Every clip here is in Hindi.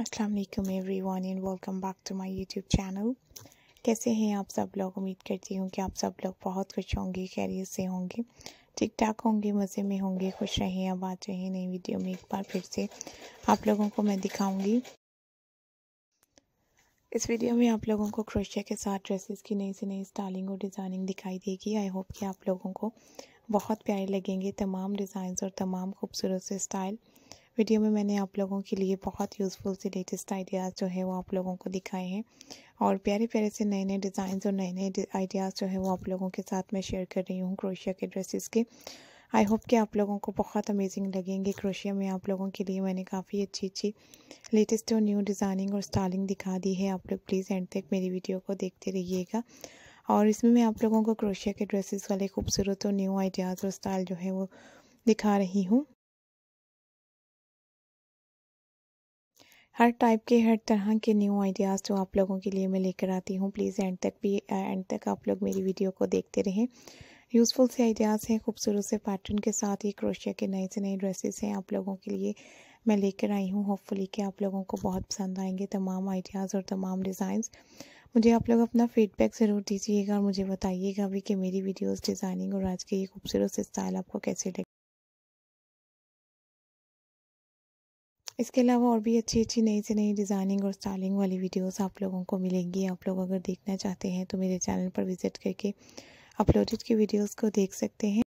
Aslam everyone and welcome back to my YouTube channel कैसे हैं आप सब लोग उम्मीद करती हूँ कि आप सब लोग बहुत खुश होंगे खैरियत से होंगे ठीक ठाक होंगे मज़े में होंगे खुश रहें अब आ जाए नई वीडियो में एक बार फिर से आप लोगों को मैं दिखाऊंगी इस वीडियो में आप लोगों को क्रोशिया के साथ ड्रेसेस की नई से नई स्टाइलिंग और डिज़ाइनिंग दिखाई देगी आई होप कि आप लोगों को बहुत प्यारे लगेंगे तमाम डिज़ाइंस और तमाम खूबसूरत से स्टाइल वीडियो में मैंने आप लोगों के लिए बहुत यूज़फुल से लेटेस्ट आइडियाज़ जो है वो आप लोगों को दिखाए हैं और प्यारे प्यारे से नए नए डिज़ाइंस और नए नए आइडियाज़ जो है वो आप लोगों के साथ मैं शेयर कर रही हूँ क्रोशिया के ड्रेसेस के आई होप कि आप लोगों को बहुत अमेजिंग लगेंगे क्रोशिया में आप लोगों के लिए मैंने काफ़ी अच्छी अच्छी लेटेस्ट और न्यू डिज़ाइनिंग और स्टाइलिंग दिखा दी है आप लोग प्लीज़ एंड तक मेरी वीडियो को देखते रहिएगा और इसमें मैं आप लोगों को क्रोशिया के ड्रेसेस वाले खूबसूरत और न्यू आइडियाज़ और स्टाइल जो है वो दिखा रही हूँ हर टाइप के हर तरह के न्यू आइडियाज़ जो आप लोगों के लिए मैं लेकर आती हूँ प्लीज़ एंड तक भी एंड तक आप लोग मेरी वीडियो को देखते रहें यूज़फुल से आइडियाज़ हैं खूबसूरत से पैटर्न के साथ ही क्रोशिया के नए से नए ड्रेसेस हैं आप लोगों के लिए मैं लेकर आई हूँ होपफुली कि आप लोगों को बहुत पसंद आएंगे तमाम आइडियाज़ और तमाम डिज़ाइंस मुझे आप लोग अपना फीडबैक ज़रूर दीजिएगा और मुझे बताइएगा भी कि मेरी वीडियोज़ डिज़ाइनिंग और आज के ये खूबसूरत से स्टाइल आपको कैसे लगे इसके अलावा और भी अच्छी अच्छी नई से नई डिज़ाइनिंग और स्टाइलिंग वाली वीडियोस आप लोगों को मिलेंगी आप लोग अगर देखना चाहते हैं तो मेरे चैनल पर विज़िट करके अपलोडेड की वीडियोस को देख सकते हैं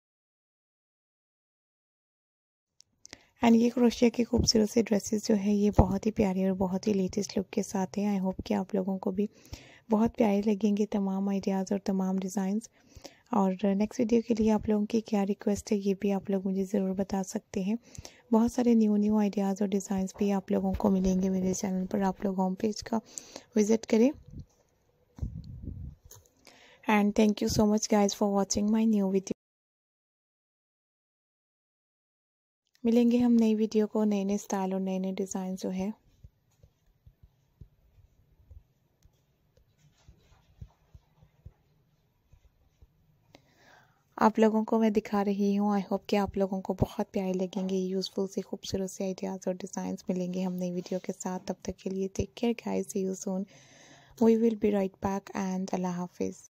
एंड ये क्रोशिया के खूबसूरत से ड्रेसेस जो है ये बहुत ही प्यारे और बहुत ही लेटेस्ट लुक के साथ हैं आई होप कि आप लोगों को भी बहुत प्यारे लगेंगे तमाम आइडियाज़ और तमाम डिज़ाइंस और नेक्स्ट वीडियो के लिए आप लोगों की क्या रिक्वेस्ट है ये भी आप लोग मुझे ज़रूर बता सकते हैं बहुत सारे न्यू न्यू आइडियाज़ और डिज़ाइंस भी आप लोगों को मिलेंगे मेरे चैनल पर आप लोग होम पेज का विज़िट करें and thank you so much guys for watching my new video मिलेंगे हम नई वीडियो को नए नए स्टाइल और नए नए डिज़ाइन जो है आप लोगों को मैं दिखा रही हूँ आई होप कि आप लोगों को बहुत प्यारे लगेंगे यूज़फुल से खूबसूरत से आइडियाज़ और डिज़ाइंस मिलेंगे हम नई वीडियो के साथ तब तक के लिए take care guys see you soon we will be right back and अल्लाह हाफिज़